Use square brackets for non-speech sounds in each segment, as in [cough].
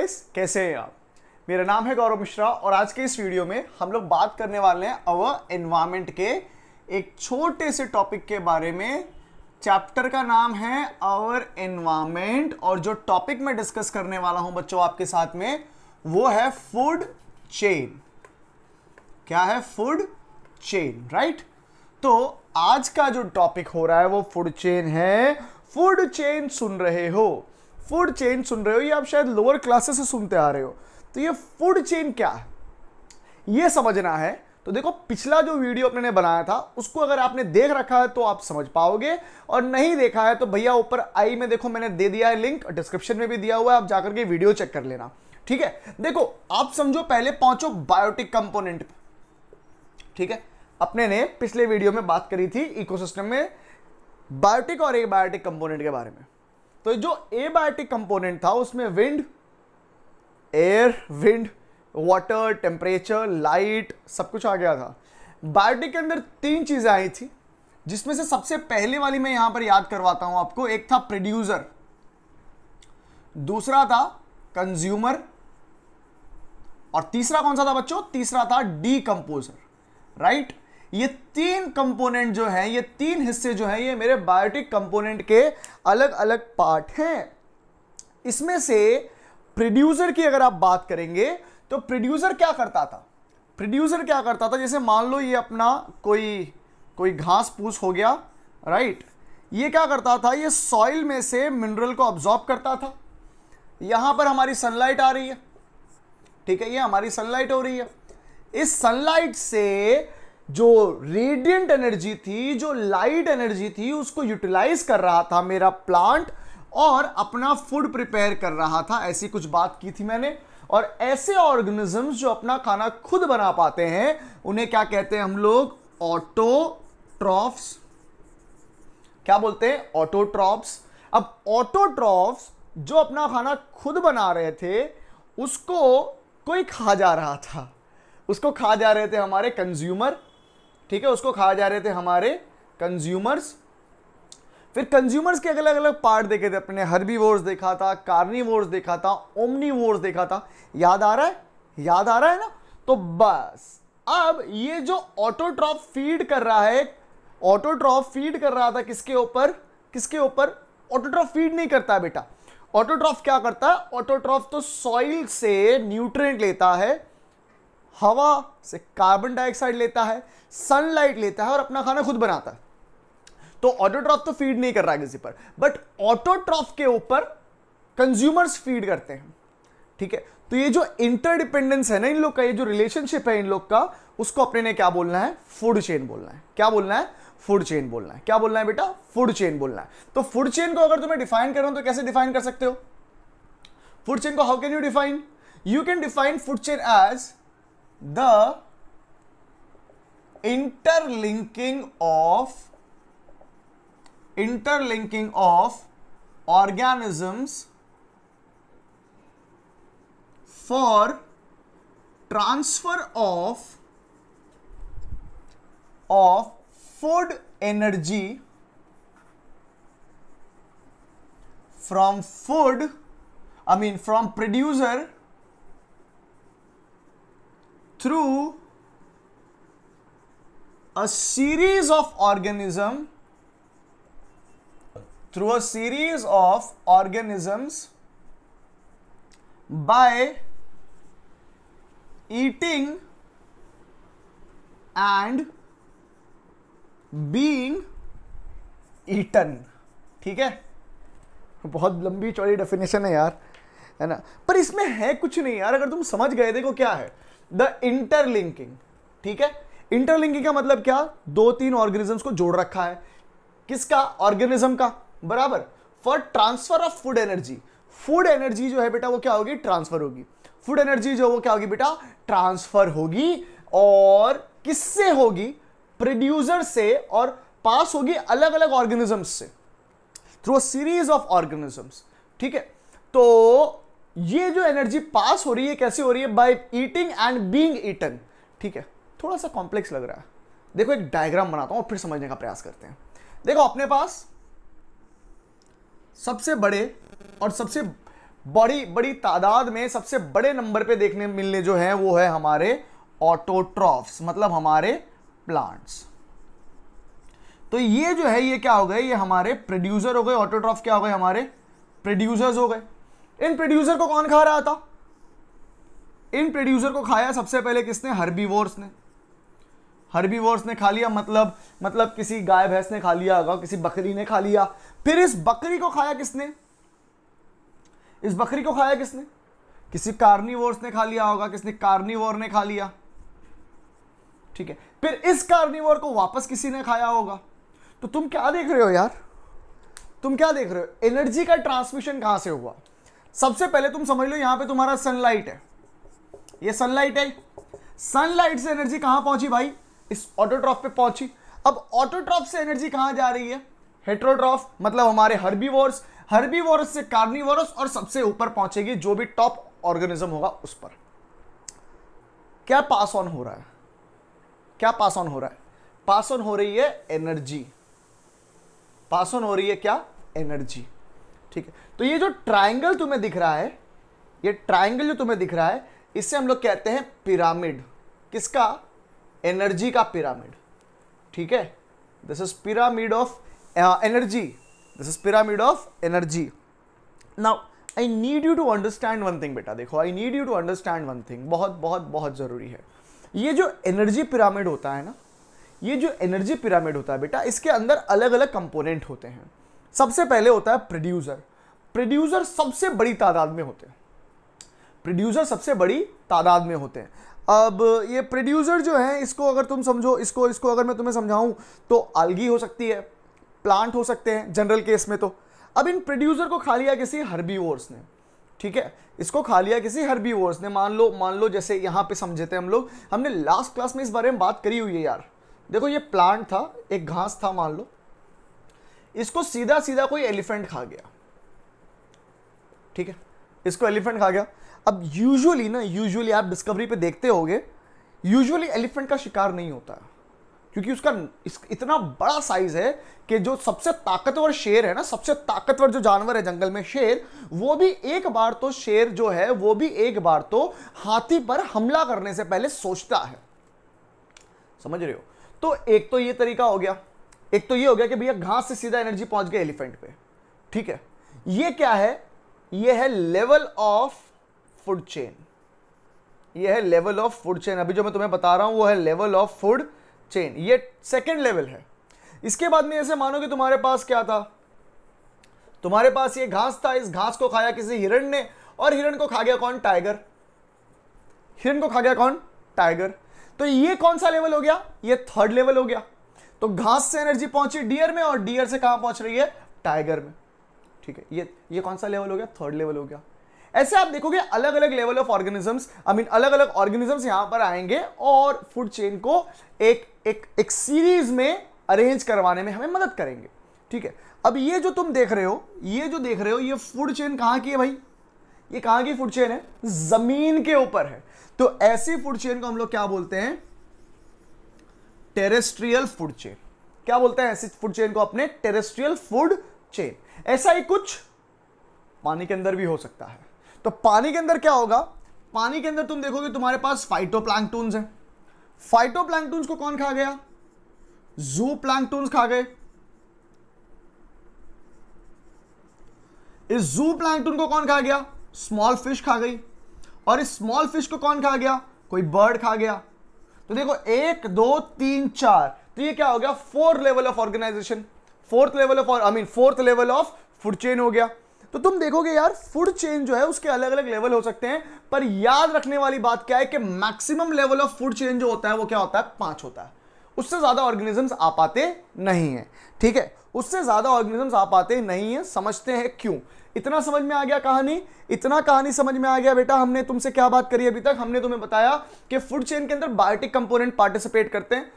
guys कैसे हैं आप मेरा नाम है गौरव मिश्रा और आज के इस वीडियो में हम लोग बात करने वाले हैं अवर एनवायरमेंट के एक छोटे से टॉपिक के बारे में चैप्टर का नाम है अवर एनवायरमेंट और जो टॉपिक मैं डिस्कस करने वाला हूं बच्चों आपके साथ में वो है फूड चेन क्या है फूड चेन राइट तो आज का जो टॉपिक हो रहा है वो फूड चेन है फूड चेन सुन रहे हो फूड चेन सुन रहे हो या आप शायद लोअर क्लासेस से सुनते आ रहे हो तो ये फूड चेन क्या है ये समझना है तो देखो पिछला जो वीडियो अपने बनाया था उसको अगर आपने देख रखा है तो आप समझ पाओगे और नहीं देखा है तो भैया ऊपर आई में देखो मैंने दे दिया है लिंक डिस्क्रिप्शन में भी दिया हुआ है आप जाकर के वीडियो चेक कर लेना ठीक है देखो आप समझो पहले पहुंचो बायोटिक कंपोनेंट ठीक है अपने ने पिछले वीडियो में बात करी थी इकोसिस्टम में बायोटिक और एबायोटिक कंपोनेंट के बारे में तो जो एबायोटिक कंपोनेंट था उसमें wind air wind water temperature light सब कुछ आ गया था बायोटिक के अंदर तीन चीज़ें आई थी जिसमें से सबसे पहले वाली मैं यहां पर याद करवाता हूं आपको एक था प्रोड्यूसर दूसरा था कंज्यूमर और तीसरा कौन सा था बच्चों तीसरा था डीकम्पोजर राइट ये तीन कंपोनेंट जो हैं ये तीन हिस्से जो हैं ये मेरे बायोटिक कंपोनेंट के अलग अलग पार्ट हैं इसमें से प्रोड्यूसर की अगर आप बात करेंगे तो प्रोड्यूसर क्या करता था प्रोड्यूसर क्या करता था जैसे मान लो ये अपना कोई कोई घास फूस हो गया राइट ये क्या करता था ये सॉइल में से मिनरल को ऑब्जॉर्ब करता था यहां पर हमारी सनलाइट आ रही है ठीक है ये हमारी सनलाइट हो रही है इस सनलाइट से जो रेडियंट एनर्जी थी जो लाइट एनर्जी थी उसको यूटिलाइज कर रहा था मेरा प्लांट और अपना फूड प्रिपेयर कर रहा था ऐसी कुछ बात की थी मैंने और ऐसे ऑर्गेनिजम्स जो अपना खाना खुद बना पाते हैं उन्हें क्या कहते हैं हम लोग ऑटोट्रॉफ्स क्या बोलते हैं ऑटोट्रॉफ्स अब ऑटोट्रॉफ्स जो अपना खाना खुद बना रहे थे उसको कोई खा जा रहा था उसको खा जा रहे थे हमारे कंज्यूमर ठीक है उसको खा जा रहे थे हमारे कंज्यूमर्स फिर कंज्यूमर्स के अलग अलग पार्ट देखे थे अपने हर्बी वोर्स देखा था कार्नी वोर्स देखा था ओमनी वोर्स देखा था याद आ रहा है याद आ रहा है ना तो बस अब ये जो ऑटोट्रॉफ फीड कर रहा है ऑटोट्रॉफ फीड कर रहा था किसके ऊपर किसके ऊपर ऑटोट्रॉफ फीड नहीं करता बेटा ऑटोट्रॉफ क्या करता है ऑटोट्रॉफ तो सॉइल से न्यूट्रेंट लेता है हवा से कार्बन डाइऑक्साइड लेता है सनलाइट लेता है और अपना खाना खुद बनाता है तो ऑटोट्रॉफ तो फीड नहीं कर रहा है किसी पर बट ऑटोट्रॉफ के ऊपर कंज्यूमर्स फीड करते हैं ठीक है तो ये जो इंटरडिपेंडेंस है ना इन लोग का ये जो रिलेशनशिप है इन लोग का उसको अपने ने क्या बोलना है फूड चेन बोलना है क्या बोलना है फूड चेन बोलना है क्या बोलना है बेटा फूड चेन बोलना है तो फूड चेन को अगर तुम्हें डिफाइन कर तो कैसे डिफाइन कर सकते हो फूड चेन को how can you define you can define food chain as the interlinking of interlinking of organisms for transfer of of food energy from food I mean from producer through a series of organism through a series of organisms by eating and being eaten ठीक है बहुत लंबी चौड़ी definition है यार है ना पर इसमें है कुछ नहीं यार अगर तुम समझ गए देखो क्या है द इंटरलिंकिंग ठीक है इंटरलिंकिंग का मतलब क्या दो तीन ऑर्गेनिजम्स को जोड़ रखा है किसका ऑर्गेनिज्म का बराबर for transfer of food energy food energy जो है बेटा वो क्या होगी ट्रांसफर होगी फूड एनर्जी जो वो क्या होगी बेटा ट्रांसफर होगी और किससे होगी प्रोड्यूसर से और पास होगी अलग अलग ऑर्गेनिजम्स से through a series of organisms ठीक है तो ये जो एनर्जी पास हो रही है कैसे हो रही है by eating and being eaten ठीक है थोड़ा सा कॉम्प्लेक्स लग रहा है देखो एक डायग्राम बनाता हूं और फिर समझने का प्रयास करते हैं देखो अपने पास सबसे बड़े और सबसे बड़ी बड़ी तादाद में सबसे बड़े नंबर पे देखने मिलने जो है वो है हमारे ऑटोट्रॉफ्स मतलब हमारे प्लांट्स तो ये जो है ये क्या हो गए ये हमारे प्रोड्यूसर हो गए ऑटोट्रॉफ क्या हो गए हमारे प्रोड्यूसर्स हो गए इन प्रोड्यूसर को कौन खा रहा था इन प्रोड्यूसर को खाया सबसे पहले किसने वोर्स ने वोर्स ने खा लिया मतलब मतलब किसी गाय भैंस ने खा लिया होगा किसी बकरी ने खा लिया फिर इस बकरी को खाया किसने इस बकरी को खाया किसने किसी कार्निवोर्स ने खा लिया होगा किसने कार्निवोर ने खा लिया ठीक है फिर इस कार्निवोर को वापस किसी ने खाया होगा तो तुम क्या देख रहे हो यार तुम क्या देख रहे हो एनर्जी का ट्रांसमिशन कहां से हुआ सबसे पहले तुम समझ लो यहां पे तुम्हारा सनलाइट है ये सनलाइट है सनलाइट से एनर्जी कहां पहुंची भाई इस ऑटोट्रॉफ पे पहुंची अब ऑटोट्रॉफ से एनर्जी कहां जा रही है हेट्रोट्रॉफ मतलब हमारे हर्बी हर्बी हर्बीवोरस से कार्निवोरस और सबसे ऊपर पहुंचेगी जो भी टॉप ऑर्गेनिज्म होगा उस पर क्या पास ऑन हो रहा है क्या पास ऑन हो रहा है पास ऑन हो रही है एनर्जी पास ऑन हो रही है क्या एनर्जी ठीक है तो ये जो ट्राइंगल तुम्हें दिख रहा है ये ट्राइंगल जो तुम्हें दिख रहा है इससे हम लोग कहते हैं पिरामिड किसका एनर्जी का पिरामिड ठीक है this is pyramid of energy this is pyramid of energy now I need you to understand one thing बेटा देखो I need you to understand one thing बहुत बहुत बहुत ज़रूरी है ये जो एनर्जी पिरामिड होता है ना ये जो एनर्जी पिरामिड होता है बेटा इसके अंदर अलग अलग कंपोनेंट होते हैं सबसे पहले होता है प्रोड्यूसर प्रोड्यूसर सबसे बड़ी तादाद में होते हैं प्रोड्यूसर सबसे बड़ी तादाद में होते हैं अब ये प्रोड्यूसर जो है इसको अगर तुम समझो इसको इसको अगर मैं तुम्हें समझाऊं तो अलगी हो सकती है प्लांट हो सकते हैं जनरल केस में तो अब इन प्रोड्यूसर को खा लिया किसी वोर्स ने ठीक है इसको खा लिया किसी वोर्स ने मान लो मान लो जैसे यहाँ पे समझे थे हम लोग हमने लास्ट क्लास में इस बारे में बात करी हुई है यार देखो ये प्लांट था एक घास था मान लो इसको सीधा सीधा कोई एलिफेंट खा गया ठीक है इसको एलिफेंट खा गया अब यूजुअली ना यूजुअली आप डिस्कवरी पे देखते हो यूजुअली एलिफेंट का शिकार नहीं होता क्योंकि उसका इतना बड़ा साइज है कि जो सबसे ताकतवर शेर है ना सबसे ताकतवर जो जानवर है जंगल में शेर वो भी एक बार तो शेर जो है वो भी एक बार तो हाथी पर हमला करने से पहले सोचता है समझ रहे हो तो एक तो ये तरीका हो गया एक तो ये हो गया कि भैया घास से सीधा एनर्जी पहुंच गया एलिफेंट पे ठीक है ये क्या है ये है लेवल ऑफ फूड चेन ये है लेवल ऑफ फूड चेन अभी जो मैं तुम्हें बता रहा हूं वो है लेवल ऑफ फूड चेन ये सेकेंड लेवल है इसके बाद में ऐसे मानो कि तुम्हारे पास क्या था तुम्हारे पास ये घास था इस घास को खाया किसी हिरण ने और हिरण को खा गया कौन टाइगर हिरण को खा गया कौन टाइगर तो ये कौन सा लेवल हो गया ये थर्ड लेवल हो गया तो घास से एनर्जी पहुंची डियर में और डियर से कहां पहुंच रही है टाइगर में ठीक है ये ये कौन सा लेवल हो गया थर्ड लेवल हो गया ऐसे आप देखोगे अलग अलग level of organisms I mean अलग अलग ऑर्गेनिजम्स यहां पर आएंगे और फूड चेन को एक एक एक सीरीज में अरेंज करवाने में हमें मदद करेंगे ठीक है अब ये जो तुम देख रहे हो ये जो देख रहे हो ये फूड चेन कहां की है भाई ये कहां की फूड चेन है जमीन के ऊपर है तो ऐसी फूड चेन को हम लोग क्या बोलते हैं टेरेस्ट्रियल फूड चेन क्या बोलते हैं ऐसी फूड चेन को अपने टेरेस्ट्रियल फूड चेन ऐसा ही कुछ पानी के अंदर भी हो सकता है तो पानी के अंदर क्या होगा पानी के अंदर तुम देखोगे तुम्हारे पास फाइटोप्लैंक्टून्स हैं फाइटोप्लैंक्टून्स को कौन खा गया जू प्लैंक्टून्स खा गए इस जू प्लांकटून को कौन खा गया स्मॉल फिश खा गई और इस स्मॉल फिश को कौन खा गया कोई बर्ड खा गया तो देखो एक दो तीन चार तो ये क्या हो गया four level of organisation fourth level of I mean fourth level of food chain हो गया तो तुम देखोगे यार फूड चेन जो है उसके अलग अलग लेवल हो सकते हैं पर याद रखने वाली बात क्या है कि maximum level of food chain जो होता है वो क्या होता है पांच होता है उससे ज़्यादा ऑर्गेनिजम्स आ पाते नहीं है ठीक है उससे ज़्यादा ऑर्गेनिजम्स आ पाते नहीं है समझते हैं क्यों इतना समझ में आ गया कहानी इतना कहानी समझ में आ गया बेटा हमने तुमसे क्या बात करी अभी तक हमने तुम्हें बताया कि फूड चेन के अंदर बायोटिक कंपोनेंट पार्टिसिपेट करते हैं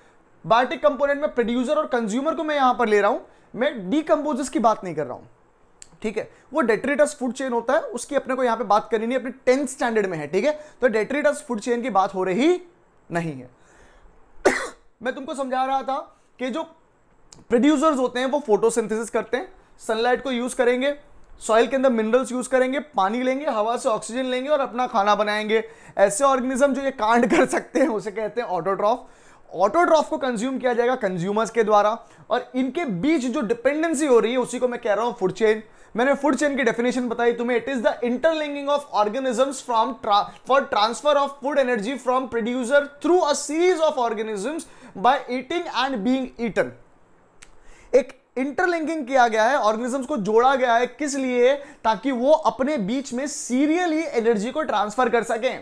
बायोटिक कंपोनेंट में प्रोड्यूसर और कंज्यूमर को मैं यहां पर ले रहा हूं मैं डीकम्पोजर्स की बात नहीं कर रहा हूं ठीक है वो डेट्रीटस फूड चेन होता है उसकी अपने को यहां पे बात करनी नहीं अपने टेंथ स्टैंडर्ड में है ठीक है तो डेट्रीटस फूड चेन की बात हो रही नहीं है [coughs] मैं तुमको समझा रहा था कि जो प्रोड्यूसर्स होते हैं वो फोटोसिंथेसिस करते हैं सनलाइट को यूज करेंगे सॉइल के अंदर मिनरल्स यूज करेंगे पानी लेंगे हवा से ऑक्सीजन लेंगे और अपना खाना बनाएंगे ऐसे ऑर्गेनिज्म जो ये कांड कर सकते हैं उसे कहते हैं ऑटोट्रॉफ ऑटोट्रॉफ को कंज्यूम किया जाएगा कंज्यूमर्स के द्वारा और इनके बीच जो डिपेंडेंसी हो रही है उसी को मैं कह रहा हूँ फूड चेन मैंने फूड चेन की डेफिनेशन बताई तुम्हें it is the interlinking of organisms from for transfer of food energy from producer through a series of organisms by eating and being eaten एक इंटरलिंकिंग किया गया है ऑर्गेनिजम्स को जोड़ा गया है किस लिए ताकि वो अपने बीच में सीरियली एनर्जी को ट्रांसफर कर सकें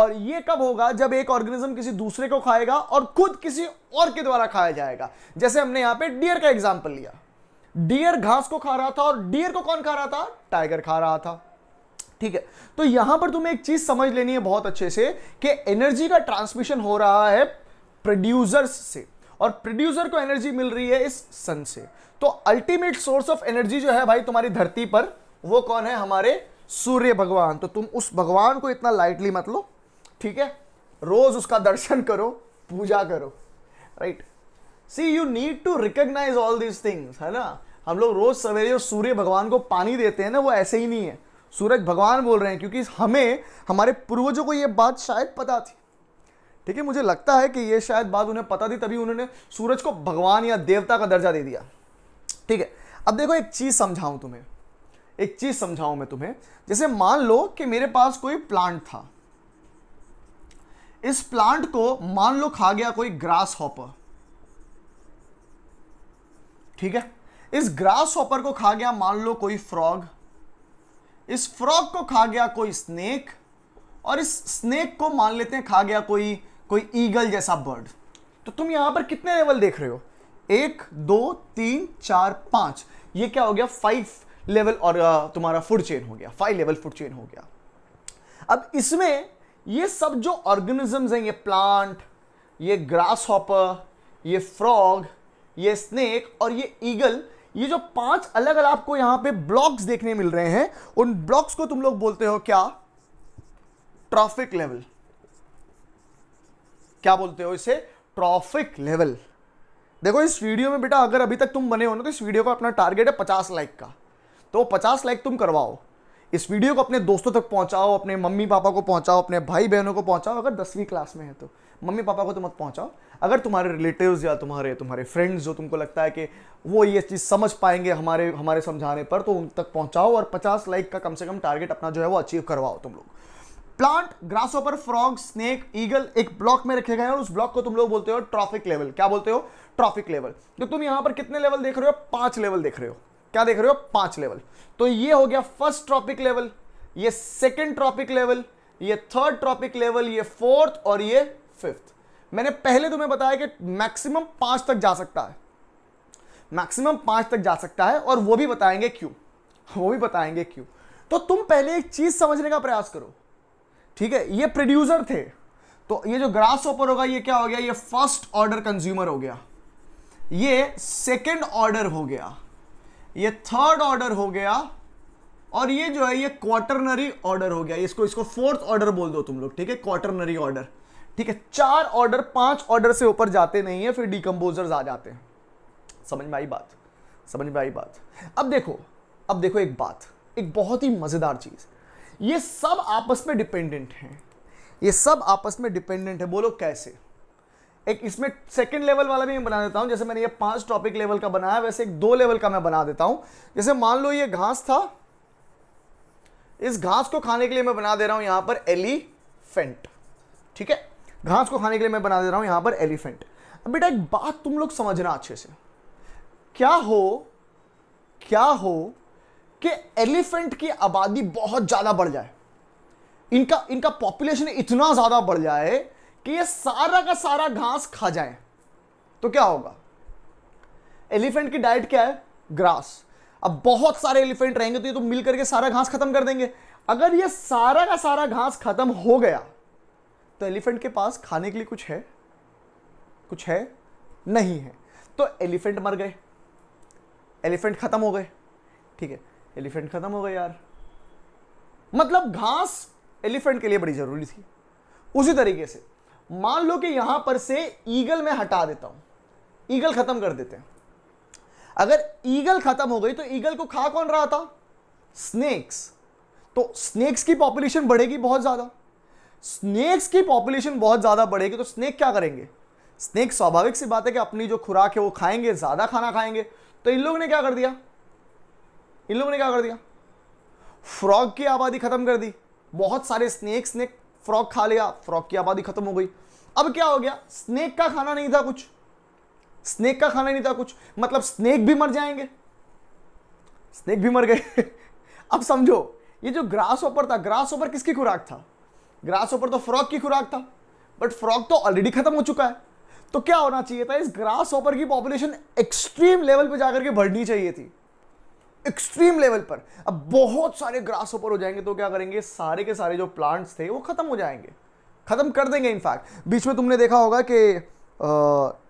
और ये कब होगा जब एक ऑर्गेनिज्म किसी दूसरे को खाएगा और खुद किसी और के द्वारा खाया जाएगा जैसे हमने यहां पे डियर का एग्जाम्पल लिया डियर घास को खा रहा था और डियर को कौन खा रहा था टाइगर खा रहा था ठीक है तो यहां पर तुम्हें एक चीज समझ लेनी है बहुत अच्छे से कि एनर्जी का ट्रांसमिशन हो रहा है प्रोड्यूसर्स से और प्रोड्यूसर को एनर्जी मिल रही है इस सन से तो अल्टीमेट सोर्स ऑफ एनर्जी जो है भाई तुम्हारी धरती पर वो कौन है हमारे सूर्य भगवान तो तुम उस भगवान को इतना लाइटली मत लो ठीक है रोज उसका दर्शन करो पूजा करो right see you need to recognise all these things है ना हम लोग रोज सवेरे जो सूर्य भगवान को पानी देते हैं ना वो ऐसे ही नहीं है सूरज भगवान बोल रहे हैं क्योंकि हमें हमारे पूर्वजों को ये बात शायद पता थी ठीक है मुझे लगता है कि ये शायद बात उन्हें पता थी तभी उन्होंने सूरज को भगवान या देवता का दर्जा दे दिया ठीक है अब देखो एक चीज़ समझाऊं तुम्हें एक चीज़ समझाऊं मैं तुम्हें जैसे मान लो कि मेरे पास कोई प्लांट था इस प्लांट को मान लो खा गया कोई ग्रास हॉपर ठीक है इस ग्रास हॉपर को खा गया मान लो कोई फ्रॉग इस फ्रॉग को खा गया कोई स्नेक और इस स्नेक को मान लेते हैं खा गया कोई कोई ईगल जैसा बर्ड तो तुम यहां पर कितने लेवल देख रहे हो एक दो तीन चार पांच ये क्या हो गया फाइव लेवल और तुम्हारा फूड चेन हो गया फाइव लेवल फूड चेन हो गया अब इसमें ये सब जो ऑर्गेनिजम्स हैं ये प्लांट ये ग्रास हॉपर ये फ्रॉग ये स्नेक और ये ईगल ये जो पांच अलग अलग आपको यहां पे ब्लॉक्स देखने मिल रहे हैं उन ब्लॉक्स को तुम लोग बोलते हो क्या ट्रॉफिक लेवल क्या बोलते हो इसे ट्रॉफिक लेवल देखो इस वीडियो में बेटा अगर अभी तक तुम बने हो ना तो इस वीडियो का अपना टारगेट है पचास लाइक का तो पचास लाइक तुम करवाओ इस वीडियो को अपने दोस्तों तक पहुंचाओ अपने मम्मी पापा को पहुंचाओ अपने भाई बहनों को पहुंचाओ अगर दसवीं क्लास में है तो मम्मी पापा को तो मत पहुंचाओ अगर तुम्हारे रिलेटिव्स या तुम्हारे तुम्हारे फ्रेंड्स जो तुमको लगता है कि वो ये चीज़ समझ पाएंगे हमारे हमारे समझाने पर तो उन तक पहुंचाओ और 50 लाइक का कम से कम टारगेट अपना जो है वो अचीव करवाओ तुम लोग plant grasshopper frog snake eagle एक ब्लॉक में रखे गए हैं उस ब्लॉक को तुम लोग बोलते हो ट्रॉफिक लेवल क्या बोलते हो ट्रॉफिक लेवल तो तुम यहां पर कितने लेवल देख रहे हो पांच लेवल देख रहे हो क्या देख रहे हो पांच लेवल तो ये हो गया फर्स्ट ट्रॉपिक लेवल ये सेकेंड ट्रॉपिक लेवल ये थर्ड ट्रॉपिक लेवल ये फोर्थ और ये फिफ्थ मैंने पहले तुम्हें बताया कि मैक्सिमम पांच तक जा सकता है मैक्सिमम पांच तक जा सकता है और वो भी बताएंगे क्यों वो भी बताएंगे क्यों तो तुम पहले एक चीज समझने का प्रयास करो ठीक है ये प्रोड्यूसर थे तो ये जो ग्रास ओपर होगा ये क्या हो गया ये फर्स्ट ऑर्डर कंज्यूमर हो गया ये सेकेंड ऑर्डर हो गया ये थर्ड ऑर्डर हो गया और ये जो है ये क्वार्टरनरी ऑर्डर हो गया इसको इसको फोर्थ ऑर्डर बोल दो तुम लोग ठीक है क्वार्टरनरी ऑर्डर ठीक है चार ऑर्डर पांच ऑर्डर से ऊपर जाते नहीं है फिर डिकम्पोजर्स आ जाते हैं समझ में आई बात समझ में आई बात अब देखो अब देखो एक बात एक बहुत ही मज़ेदार चीज़ ये सब आपस में डिपेंडेंट हैं ये सब आपस में डिपेंडेंट है बोलो कैसे एक इसमें सेकेंड लेवल वाला भी मैं बना देता हूं जैसे मैंने ये पांच टॉपिक लेवल का बनाया वैसे एक दो लेवल का मैं बना देता हूं जैसे मान लो ये घास था इस घास को खाने के लिए मैं बना दे रहा हूं यहां पर एलिफेंट ठीक है घास को खाने के लिए मैं बना दे रहा हूं यहां पर एलिफेंट अब बेटा एक बात तुम लोग समझना अच्छे से क्या हो क्या हो कि एलिफेंट की आबादी बहुत ज़्यादा बढ़ जाए इनका इनका पॉपुलेशन इतना ज़्यादा बढ़ जाए कि ये सारा का सारा घास खा जाए तो क्या होगा एलिफेंट की डाइट क्या है ग्रास अब बहुत सारे एलिफेंट रहेंगे तो ये तो मिल करके सारा घास खत्म कर देंगे अगर ये सारा का सारा घास खत्म हो गया तो एलिफेंट के पास खाने के लिए कुछ है कुछ है नहीं है तो एलिफेंट मर गए एलिफेंट खत्म हो गए ठीक है एलिफेंट खत्म हो गया यार मतलब घास एलिफेंट के लिए बड़ी जरूरी थी उसी तरीके से मान लो कि यहां पर से ईगल में हटा देता हूं ईगल खत्म कर देते हैं अगर ईगल खत्म हो गई तो ईगल को खा कौन रहा था स्नेक्स तो स्नेक्स की पॉपुलेशन बढ़ेगी बहुत ज्यादा स्नेक्स की पॉपुलेशन बहुत ज्यादा बढ़ेगी तो स्नेक क्या करेंगे स्नेक स्वाभाविक सी बात है कि अपनी जो खुराक है वो खाएंगे ज्यादा खाना खाएंगे तो इन लोगों ने क्या कर दिया इन लोगों ने क्या कर दिया फ्रॉग की आबादी खत्म कर दी बहुत सारे स्नेक्स ने फ्रॉग खा लिया फ्रॉग की आबादी खत्म हो गई अब क्या हो गया स्नेक का खाना नहीं था कुछ स्नेक का खाना नहीं था कुछ मतलब स्नेक भी मर जाएंगे स्नेक भी मर गए [laughs] अब समझो ये जो ग्रास ऑपर था ग्रास ऊपर किसकी खुराक था ग्रास ऊपर तो फ्रॉग की खुराक था बट फ्रॉग तो ऑलरेडी खत्म हो चुका है तो क्या होना चाहिए था इस ग्रास ऑपर की पॉपुलेशन एक्सट्रीम लेवल पे जाकर के बढ़नी चाहिए थी एक्सट्रीम लेवल पर अब बहुत सारे ग्रास ऊपर हो जाएंगे तो क्या करेंगे सारे के सारे जो प्लांट्स थे वो ख़त्म हो जाएंगे ख़त्म कर देंगे इनफैक्ट बीच में तुमने देखा होगा कि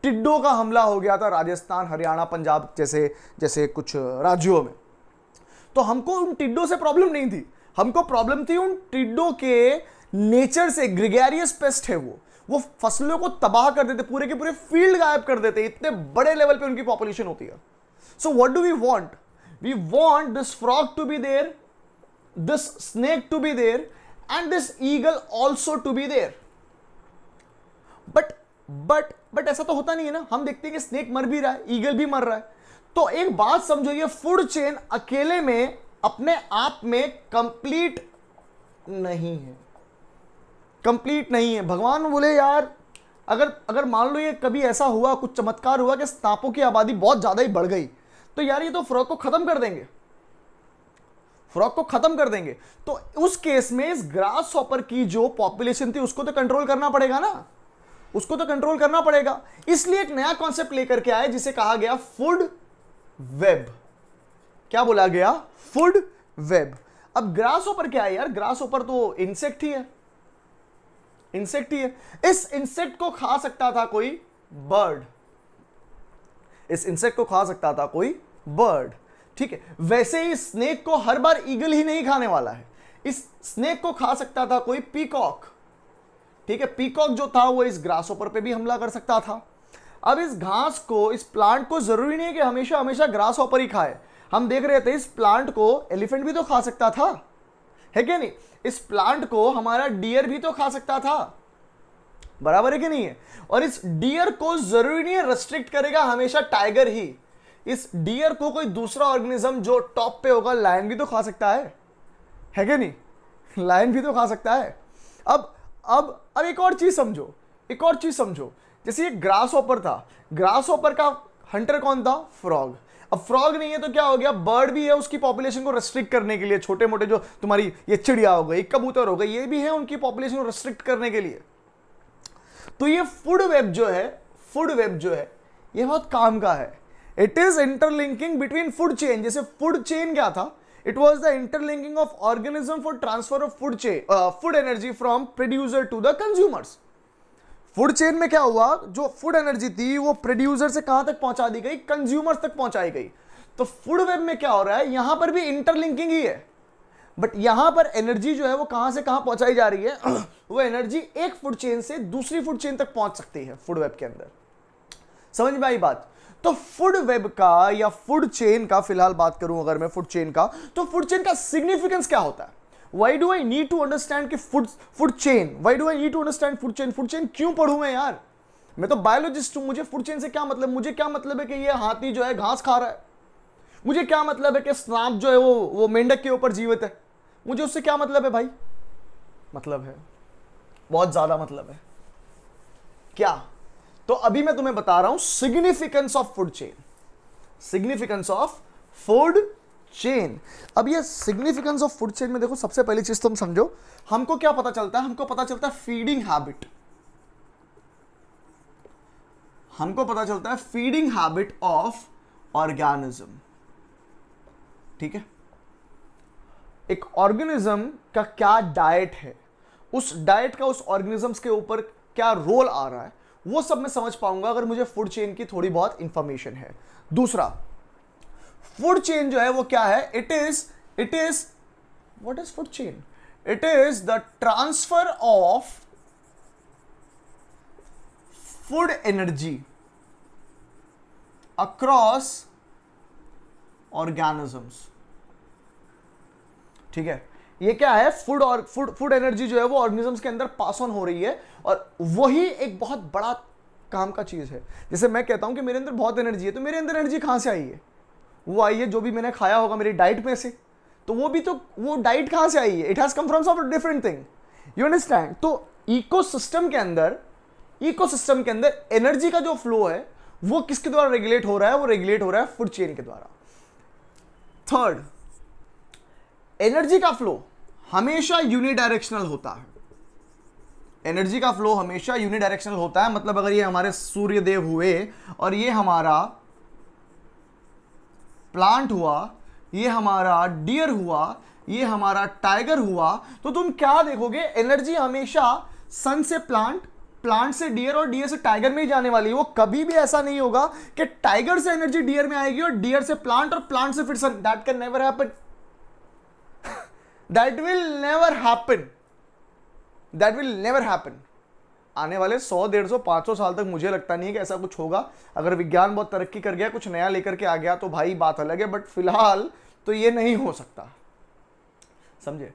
टिड्डों का हमला हो गया था राजस्थान हरियाणा पंजाब जैसे जैसे कुछ राज्यों में तो हमको उन टिड्डों से प्रॉब्लम नहीं थी हमको प्रॉब्लम थी उन टिड्डों के नेचर से ग्रिगेरियस पेस्ट है वो वो फसलों को तबाह कर देते पूरे के पूरे फील्ड गायब कर देते इतने बड़े लेवल पे उनकी पॉपुलेशन होती है so what do we want we want this frog to be there this snake to be there and this eagle also to be there but but but ऐसा तो होता नहीं है ना हम देखते हैं कि स्नेक मर भी रहा है ईगल भी मर रहा है तो एक बात समझो ये फूड चेन अकेले में अपने आप में कंप्लीट नहीं है कंप्लीट नहीं है भगवान बोले यार अगर अगर मान लो ये कभी ऐसा हुआ कुछ चमत्कार हुआ कि सांपों की आबादी बहुत ज़्यादा ही बढ़ गई तो यार ये तो फ्रॉक को खत्म कर देंगे फ्रॉक को खत्म कर देंगे तो उस केस में इस ग्रास ऑपर की जो पॉपुलेशन थी उसको तो कंट्रोल करना पड़ेगा ना उसको तो कंट्रोल करना पड़ेगा इसलिए एक नया कॉन्सेप्ट लेकर के आए जिसे कहा गया फूड वेब क्या बोला गया फूड वेब अब ग्रास ओपर क्या है यार ग्रास ऊपर तो इंसेक्ट ही है इंसेक्ट ही है इस इंसेक्ट को खा सकता था कोई बर्ड इस इंसेक्ट को खा सकता था कोई बर्ड ठीक है वैसे ही स्नेक को हर बार ईगल ही नहीं खाने वाला है इस स्नेक को खा सकता था कोई पीकॉक ठीक है पीकॉक जो था वो इस ग्रास ऑपर पर भी हमला कर सकता था अब इस घास को इस प्लांट को जरूरी नहीं है कि हमेशा हमेशा ग्रास ऑपर ही खाए हम देख रहे थे इस प्लांट को एलिफेंट भी तो खा सकता था है क्या नहीं इस प्लांट को हमारा डियर भी तो खा सकता था बराबर है कि नहीं है और इस डियर को जरूरी नहीं है रेस्ट्रिक्ट करेगा हमेशा टाइगर ही इस डियर को कोई दूसरा ऑर्गेनिज्म जो टॉप पे होगा लायन भी तो खा सकता है है कि नहीं लायन भी तो खा सकता है अब अब अब एक और चीज़ समझो एक और चीज़ समझो जैसे ये ग्रास ऑपर था ग्रास ऑपर का हंटर कौन था फ्रॉग अब फ्रॉग नहीं है तो क्या हो गया बर्ड भी है उसकी पॉपुलेशन को रेस्ट्रिक्ट करने के लिए छोटे मोटे जो तुम्हारी ये चिड़िया हो गई कबूतर हो गई ये भी है उनकी पॉपुलेशन को रेस्ट्रिक्ट करने के लिए तो ये फूड वेब जो है फूड वेब जो है ये बहुत काम का है it is interlinking between food chain जैसे फूड चेन क्या था it was the interlinking of organism for transfer of food chain food energy from producer to the consumers food chain में क्या हुआ जो फूड एनर्जी थी वो प्रोड्यूसर से कहां तक पहुंचा दी गई कंज्यूमर्स तक पहुंचाई गई तो फूड वेब में क्या हो रहा है यहां पर भी इंटरलिंकिंग ही है बट यहां पर एनर्जी जो है वो कहां से कहां पहुंचाई जा रही है [clears throat] वो एनर्जी एक फूड चेन से दूसरी फूड चेन तक पहुंच सकती है फूड वेब के अंदर समझ में आई बात तो फूड वेब का या फूड चेन का फिलहाल बात करूं अगर मैं फूड चेन का तो फूड चेन का सिग्निफिकेंस क्या होता है why do I need to understand कि food food chain why do I need to understand food chain food chain क्यों पढ़ू मैं यार मैं तो बायोलॉजिस्ट हूं मुझे फूड चेन से क्या मतलब मुझे क्या मतलब है कि ये हाथी जो है घास खा रहा है मुझे क्या मतलब है कि स्नाप जो है वो वो मेंढक के ऊपर जीवित है मुझे उससे क्या मतलब है भाई मतलब है बहुत ज़्यादा मतलब है क्या तो अभी मैं तुम्हें बता रहा हूं significance of food chain significance of food chain अब ये सिग्निफिकेंस ऑफ फूड चेन में देखो सबसे पहली चीज तुम समझो हमको क्या पता चलता है हमको पता चलता है फीडिंग हैबिट हमको पता चलता है फीडिंग हैबिट ऑफ ऑर्गेनिज्म ठीक है एक ऑर्गेनिज्म का क्या डाइट है उस डाइट का उस ऑर्गेनिज्म के ऊपर क्या रोल आ रहा है वो सब मैं समझ पाऊंगा अगर मुझे फूड चेन की थोड़ी बहुत इंफॉर्मेशन है दूसरा फूड चेन जो है वो क्या है it is it is what is food chain it is the transfer of food energy across organisms ठीक है ये क्या है फूड और फूड फूड एनर्जी जो है वो ऑर्गेनिजम्स के अंदर पास ऑन हो रही है और वही एक बहुत बड़ा काम का चीज़ है जैसे मैं कहता हूं कि मेरे अंदर बहुत एनर्जी है तो मेरे अंदर एनर्जी कहां से आई है वो आई है जो भी मैंने खाया होगा मेरी डाइट में से तो वो भी तो वो डाइट कहां से आई है it has come from some different thing you understand तो इकोसिस्टम के अंदर इकोसिस्टम के अंदर एनर्जी का जो फ्लो है वो किसके द्वारा रेगुलेट हो रहा है वो रेगुलेट हो रहा है फूड चेन के द्वारा थर्ड एनर्जी का फ्लो हमेशा यूनिडायरेक्शनल होता है एनर्जी का फ्लो हमेशा यूनिडायरेक्शनल होता है मतलब अगर ये हमारे सूर्य देव हुए और ये हमारा प्लांट हुआ ये हमारा डियर हुआ ये हमारा टाइगर हुआ तो तुम क्या देखोगे एनर्जी हमेशा सन से प्लांट प्लांट से डियर और डियर से टाइगर में ही जाने वाली है वो कभी भी ऐसा नहीं होगा कि टाइगर से एनर्जी डियर में आएगी और डियर से प्लांट और प्लांट से फिर sun that can never happen that will never happen that will never happen आने वाले 100 डेढ़ सौ पांच सौ साल तक मुझे लगता नहीं है कि ऐसा कुछ होगा अगर विज्ञान बहुत तरक्की कर गया कुछ नया लेकर के आ गया तो भाई बात अलग है बट फिलहाल तो ये नहीं हो सकता समझे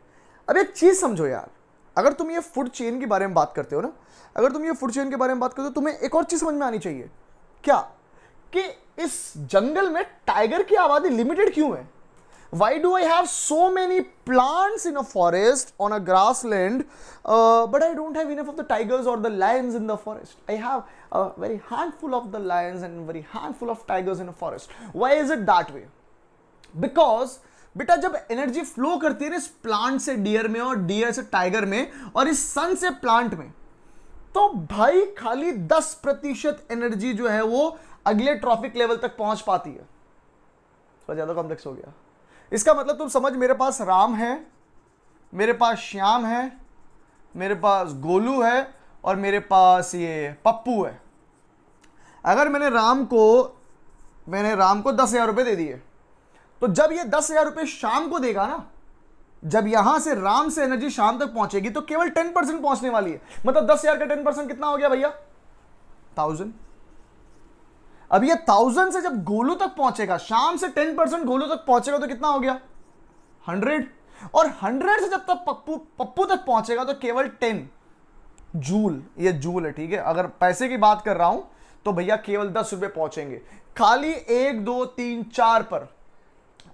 अब एक चीज़ समझो यार अगर तुम ये फूड चेन के बारे में बात करते हो ना अगर तुम ये फूड चेन के बारे में बात करते हो तुम्हें एक और चीज़ समझ में आनी चाहिए क्या कि इस जंगल में टाइगर की आबादी लिमिटेड क्यों है why do I have so many plants in a forest on a grassland uh, but I don't have enough of the tigers or the lions in the forest I have a very handful of the lions and very handful of tigers in a forest why is it that way because बेटा जब energy flow करती है ना इस plant से dear में और deer से टाइगर में और इस सन से प्लांट में तो भाई खाली 10 प्रतिशत एनर्जी जो है वो अगले ट्रॉफिक लेवल तक पहुंच पाती है थोड़ा तो ज़्यादा कॉम्प्लेक्स हो गया इसका मतलब तुम समझ मेरे पास राम है मेरे पास श्याम है मेरे पास गोलू है और मेरे पास ये पप्पू है अगर मैंने राम को मैंने राम को दस हज़ार रुपये दे दिए तो जब ये दस हज़ार रुपये शाम को देगा ना जब यहां से राम से एनर्जी शाम तक पहुंचेगी तो केवल टेन परसेंट पहुंचने वाली है मतलब दस हज़ार का टेन परसेंट कितना हो गया भैया थाउजेंड अब ये थाउजेंड से जब गोलू तक पहुंचेगा शाम से टेन परसेंट गोलू तक पहुंचेगा तो कितना हो गया हंड्रेड और हंड्रेड से जब तक पप्पू पप्पू तक पहुंचेगा तो केवल टेन जूल ये जूल है ठीक है अगर पैसे की बात कर रहा हूं तो भैया केवल दस रुपए पहुंचेंगे खाली एक दो तीन चार पर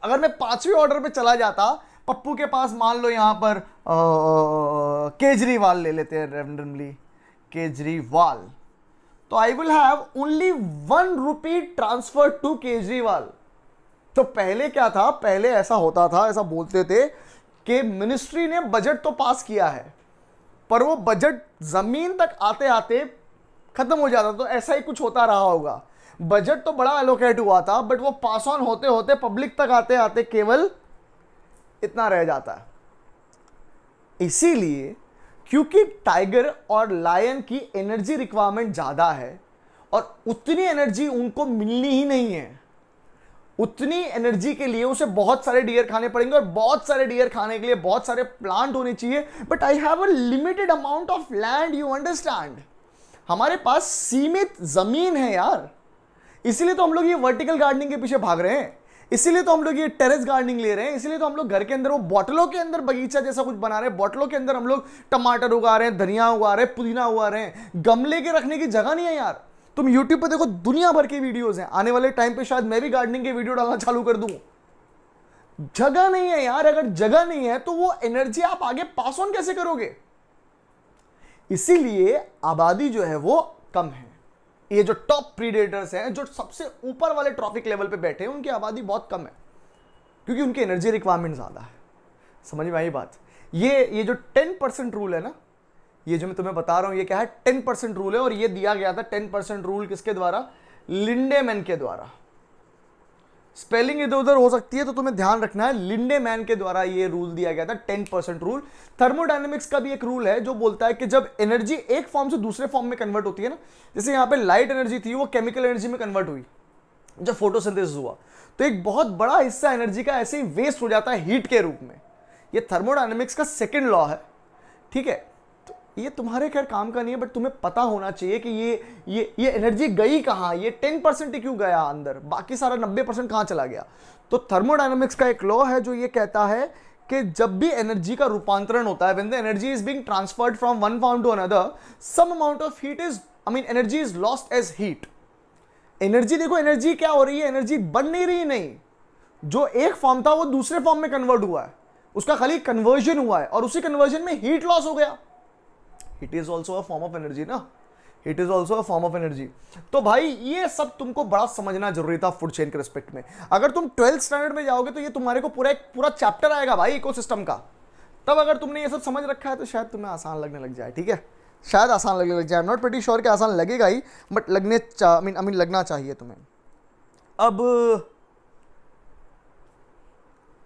अगर मैं पांचवी ऑर्डर पे चला जाता पप्पू के पास मान लो यहां पर केजरीवाल ले लेते हैं रेंडमली केजरीवाल तो I will have only one rupee transfer to Kejriwal तो पहले क्या था पहले ऐसा होता था ऐसा बोलते थे कि मिनिस्ट्री ने बजट तो पास किया है पर वो बजट जमीन तक आते आते खत्म हो जाता तो ऐसा ही कुछ होता रहा होगा बजट तो बड़ा एलोकेट हुआ था बट वो पास ऑन होते होते पब्लिक तक आते आते केवल इतना रह जाता है इसीलिए क्योंकि टाइगर और लायन की एनर्जी रिक्वायरमेंट ज़्यादा है और उतनी एनर्जी उनको मिलनी ही नहीं है उतनी एनर्जी के लिए उसे बहुत सारे डियर खाने पड़ेंगे और बहुत सारे डियर खाने के लिए बहुत सारे प्लांट होने चाहिए but I have a limited amount of land you understand हमारे पास सीमित ज़मीन है यार इसीलिए तो हम लोग ये वर्टिकल गार्डनिंग के पीछे भाग रहे हैं इसीलिए तो हम लोग ये टेरेस गार्डनिंग ले रहे हैं इसीलिए तो हम लोग घर के अंदर वो बॉटलों के अंदर बगीचा जैसा कुछ बना रहे हैं बॉटलों के अंदर हम लोग टमाटर उगा रहे हैं धनिया उगा रहे हैं पुदीना उगा रहे हैं गमले के रखने की जगह नहीं है यार तुम यूट्यूब पर देखो दुनिया भर के वीडियोज हैं आने वाले टाइम पर शायद मैं भी गार्डनिंग के वीडियो डालना चालू कर दूँ जगह नहीं है यार अगर जगह नहीं है तो वो एनर्जी आप आगे पास ऑन कैसे करोगे इसीलिए आबादी जो है वो कम है ये जो टॉप प्रीडेटर्स हैं जो सबसे ऊपर वाले ट्रॉफिक लेवल पे बैठे हैं उनकी आबादी बहुत कम है क्योंकि उनकी एनर्जी रिक्वायरमेंट ज़्यादा है समझ में आई बात ये ये जो टेन परसेंट रूल है ना ये जो मैं तुम्हें बता रहा हूँ ये क्या है टेन परसेंट रूल है और ये दिया गया था टेन परसेंट रूल किसके द्वारा लिंडेमैन के द्वारा स्पेलिंग इधर उधर हो सकती है तो तुम्हें ध्यान रखना है लिंडे मैन के द्वारा ये रूल दिया गया था टेन परसेंट रूल थर्मोडाइनमिक्स का भी एक रूल है जो बोलता है कि जब एनर्जी एक फॉर्म से दूसरे फॉर्म में कन्वर्ट होती है ना जैसे यहाँ पे लाइट एनर्जी थी वो केमिकल एनर्जी में कन्वर्ट हुई जब फोटोसिंथेसिस हुआ तो एक बहुत बड़ा हिस्सा एनर्जी का ऐसे ही वेस्ट हो जाता है हीट के रूप में ये थर्मोडाइनमिक्स का सेकेंड लॉ है ठीक है ये तुम्हारे खैर काम का नहीं है बट तुम्हें पता होना चाहिए कि ये ये ये एनर्जी गई कहाँ ये टेन परसेंट ही क्यों गया अंदर बाकी सारा नब्बे परसेंट कहाँ चला गया तो थर्मोडाइनमिक्स का एक लॉ है जो ये कहता है कि जब भी एनर्जी का रूपांतरण होता है the energy is being transferred from one form to another some amount of heat is I mean energy is lost as heat energy देखो एनर्जी क्या हो रही है एनर्जी बन नहीं रही नहीं जो एक फॉर्म था वो दूसरे फॉर्म में कन्वर्ट हुआ है उसका खाली कन्वर्जन हुआ है और उसी कन्वर्जन में हीट लॉस हो गया it is also a form of energy ना it is also a form of energy तो भाई ये सब तुमको बड़ा समझना जरूरी था फूड चेन के रिस्पेक्ट में अगर तुम ट्वेल्थ स्टैंडर्ड में जाओगे तो ये तुम्हारे को पूरा एक पूरा चैप्टर आएगा भाई सिस्टम का तब अगर तुमने ये सब समझ रखा है तो शायद तुम्हें आसान लगने लग जाए ठीक है शायद आसान लगने लग जाए नॉट प्रेटी श्योर कि आसान लगेगा ही बट लगने आई मीन आई मीन लगना चाहिए तुम्हें अब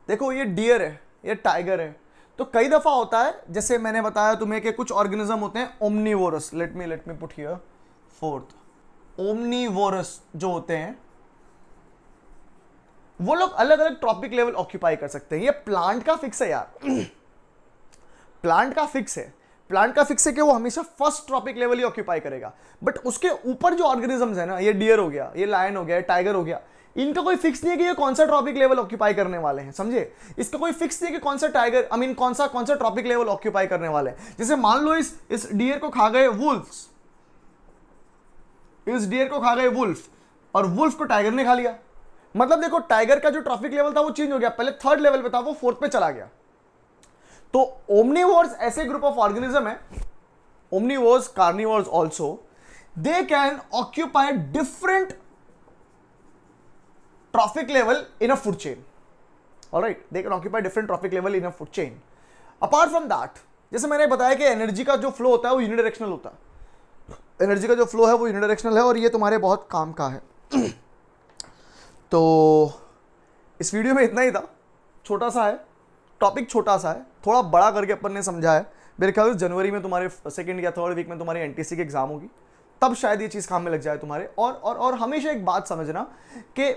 देखो ये डियर है ये टाइगर है तो कई दफा होता है जैसे मैंने बताया तुम्हें कि कुछ ऑर्गेनिज्म होते हैं omnivorous let me let me put here fourth omnivorous जो होते हैं वो लोग अलग अलग ट्रॉपिक लेवल ऑक्यूपाई कर सकते हैं ये प्लांट का फिक्स है यार प्लांट [clears throat] का फिक्स है प्लांट का फिक्स है कि वो हमेशा फर्स्ट ट्रॉपिक लेवल ही ऑक्यूपाई करेगा बट उसके ऊपर जो ऑर्गेनिजम्स है ना ये डियर हो गया ये लायन हो गया टाइगर हो गया इनका कोई फिक्स नहीं है कि ये कौन सा ट्रॉपिक लेवल ऑक्यूपाई करने वाले हैं समझे इसका कोई फिक्स नहीं है कि कौन सा टाइगर आई मीन कौन सा कौन सा ट्रॉपिक लेवल ऑक्यूपाई करने वाले हैं जैसे मान लो इस इस डियर को खा गए वुल्फ्स इस डियर को खा गए वुल्फ और वुल्फ को टाइगर ने खा लिया मतलब देखो टाइगर का जो ट्रॉफिक लेवल था वो चेंज हो गया पहले थर्ड लेवल पे था वो फोर्थ पे चला गया तो ओमनीवर्स ऐसे ग्रुप ऑफ ऑर्गेनिज्म है omnivores carnivores also they can occupy different trophic level in a food chain all right they can occupy different trophic level in a food chain apart from that जैसे मैंने बताया कि energy का जो flow होता है वो यूनिडायरेक्शनल होता है एनर्जी का जो फ्लो है वो यूनिडायरेक्शनल है और ये तुम्हारे बहुत काम का है तो इस वीडियो में इतना ही था छोटा सा है टॉपिक छोटा सा है थोड़ा बड़ा करके अपन ने समझा है मेरे ख्याल से जनवरी में तुम्हारे सेकेंड या थर्ड वीक में तुम्हारी एन की एग्ज़ाम होगी तब शायद ये चीज़ काम में लग जाए तुम्हारे और और और हमेशा एक बात समझना कि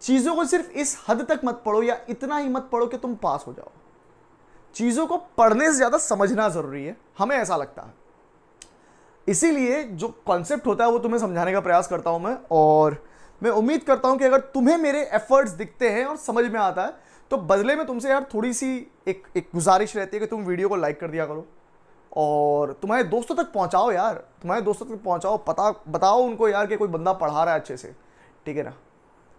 चीज़ों को सिर्फ इस हद तक मत पढ़ो या इतना ही मत पढ़ो कि तुम पास हो जाओ चीज़ों को पढ़ने से ज़्यादा समझना ज़रूरी है हमें ऐसा लगता है इसीलिए जो कॉन्सेप्ट होता है वो तुम्हें समझाने का प्रयास करता हूं मैं और मैं उम्मीद करता हूं कि अगर तुम्हें मेरे एफर्ट्स दिखते हैं और समझ में आता है तो बदले में तुमसे यार थोड़ी सी एक एक गुजारिश रहती है कि तुम वीडियो को लाइक कर दिया करो और तुम्हारे दोस्तों तक पहुंचाओ यार तुम्हारे दोस्तों तक पहुंचाओ पता बताओ उनको यार कि कोई बंदा पढ़ा रहा है अच्छे से ठीक है ना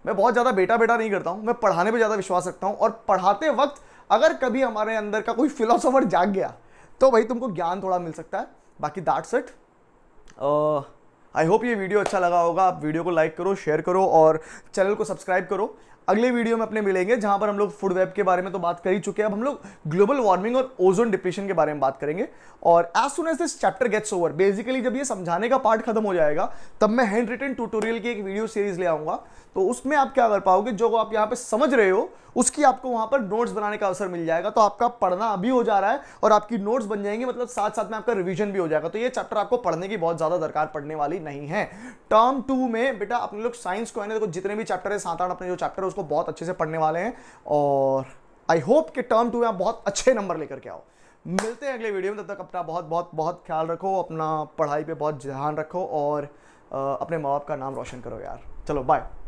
मैं बहुत ज़्यादा बेटा बेटा नहीं करता हूँ मैं पढ़ाने पर ज़्यादा विश्वास रखता हूँ और पढ़ाते वक्त अगर कभी हमारे अंदर का कोई फिलोसोफर जाग गया तो भाई तुमको ज्ञान थोड़ा मिल सकता है बाकी दैट सेट आई होप ये वीडियो अच्छा लगा होगा आप वीडियो को लाइक करो शेयर करो और चैनल को सब्सक्राइब करो अगले वीडियो में अपने मिलेंगे जहां पर हम लोग फूड वेब के बारे में तो बात कर ही चुके हैं अब हम लोग ग्लोबल वार्मिंग और ओजोन डिप्रेशन के बारे में बात करेंगे और as soon as this chapter gets over basically जब ये समझाने का पार्ट खत्म हो जाएगा तब मैं हैंड रिटन ट्यूटोरियल की एक वीडियो सीरीज ले आऊंगा तो उसमें आप क्या कर पाओगे जो आप यहाँ पे समझ रहे हो उसकी आपको वहां पर नोट्स बनाने का अवसर मिल जाएगा तो आपका पढ़ना अभी हो जा रहा है और आपकी नोट्स बन जाएंगे मतलब साथ साथ में आपका रिविजन भी हो जाएगा तो ये चैप्टर आपको पढ़ने की बहुत ज्यादा दरकार पड़ने वाली नहीं है टर्म टू में बेटा अपने लोग साइंस को है ना देखो जितने भी चैप्टर है सात आठ अपने जो चैप्टर उसको बहुत अच्छे से पढ़ने वाले हैं और आई होप कि टर्म टू में आप बहुत अच्छे नंबर लेकर के आओ मिलते हैं अगले वीडियो में तब तक अपना बहुत बहुत बहुत ख्याल रखो अपना पढ़ाई पे बहुत ध्यान रखो और अपने माँ बाप का नाम रोशन करो यार चलो बाय